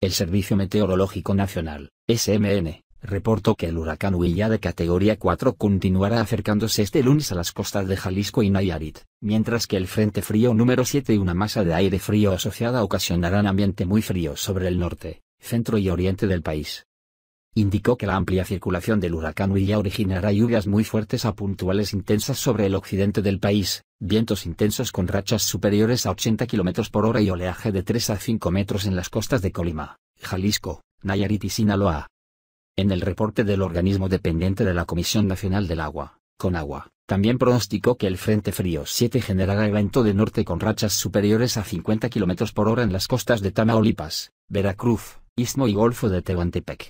El Servicio Meteorológico Nacional, SMN, reportó que el huracán Huilla de categoría 4 continuará acercándose este lunes a las costas de Jalisco y Nayarit, mientras que el Frente Frío número 7 y una masa de aire frío asociada ocasionarán ambiente muy frío sobre el norte, centro y oriente del país indicó que la amplia circulación del huracán ya originará lluvias muy fuertes a puntuales intensas sobre el occidente del país, vientos intensos con rachas superiores a 80 km por hora y oleaje de 3 a 5 metros en las costas de Colima, Jalisco, Nayarit y Sinaloa. En el reporte del organismo dependiente de la Comisión Nacional del Agua, Conagua, también pronosticó que el Frente Frío 7 generará evento de norte con rachas superiores a 50 km por hora en las costas de Tamaulipas, Veracruz, Istmo y Golfo de Tehuantepec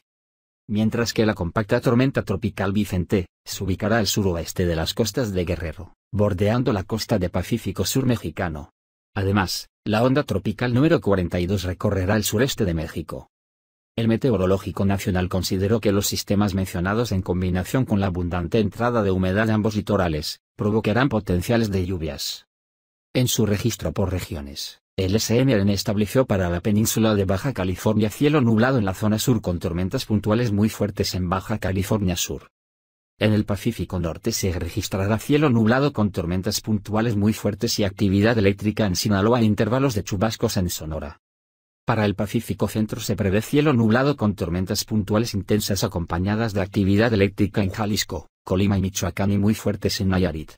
mientras que la compacta tormenta tropical Vicente, se ubicará al suroeste de las costas de Guerrero, bordeando la costa de Pacífico Sur mexicano. Además, la onda tropical número 42 recorrerá el sureste de México. El Meteorológico Nacional consideró que los sistemas mencionados en combinación con la abundante entrada de humedad en ambos litorales, provocarán potenciales de lluvias. En su registro por regiones, el SMRN estableció para la península de Baja California cielo nublado en la zona sur con tormentas puntuales muy fuertes en Baja California Sur. En el Pacífico Norte se registrará cielo nublado con tormentas puntuales muy fuertes y actividad eléctrica en Sinaloa a intervalos de chubascos en Sonora. Para el Pacífico Centro se prevé cielo nublado con tormentas puntuales intensas acompañadas de actividad eléctrica en Jalisco, Colima y Michoacán y muy fuertes en Nayarit.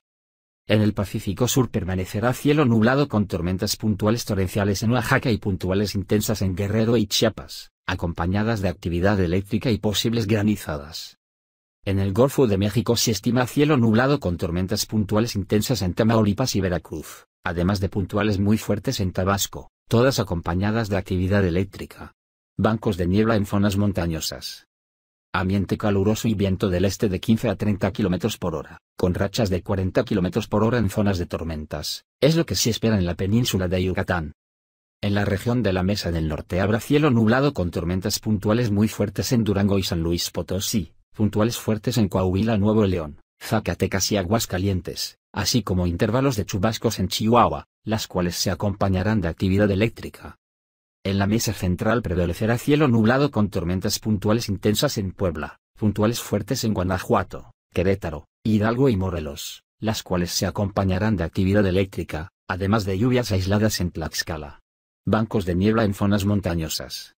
En el Pacífico Sur permanecerá cielo nublado con tormentas puntuales torrenciales en Oaxaca y puntuales intensas en Guerrero y Chiapas, acompañadas de actividad eléctrica y posibles granizadas. En el Golfo de México se estima cielo nublado con tormentas puntuales intensas en Tamaulipas y Veracruz, además de puntuales muy fuertes en Tabasco, todas acompañadas de actividad eléctrica. Bancos de niebla en zonas montañosas. Ambiente caluroso y viento del este de 15 a 30 km por hora, con rachas de 40 km por hora en zonas de tormentas, es lo que se espera en la península de Yucatán. En la región de la Mesa del Norte habrá cielo nublado con tormentas puntuales muy fuertes en Durango y San Luis Potosí, puntuales fuertes en Coahuila, Nuevo León, Zacatecas y Aguascalientes, así como intervalos de chubascos en Chihuahua, las cuales se acompañarán de actividad eléctrica. En la mesa central prevalecerá cielo nublado con tormentas puntuales intensas en Puebla, puntuales fuertes en Guanajuato, Querétaro, Hidalgo y Morelos, las cuales se acompañarán de actividad eléctrica, además de lluvias aisladas en Tlaxcala. Bancos de niebla en zonas montañosas.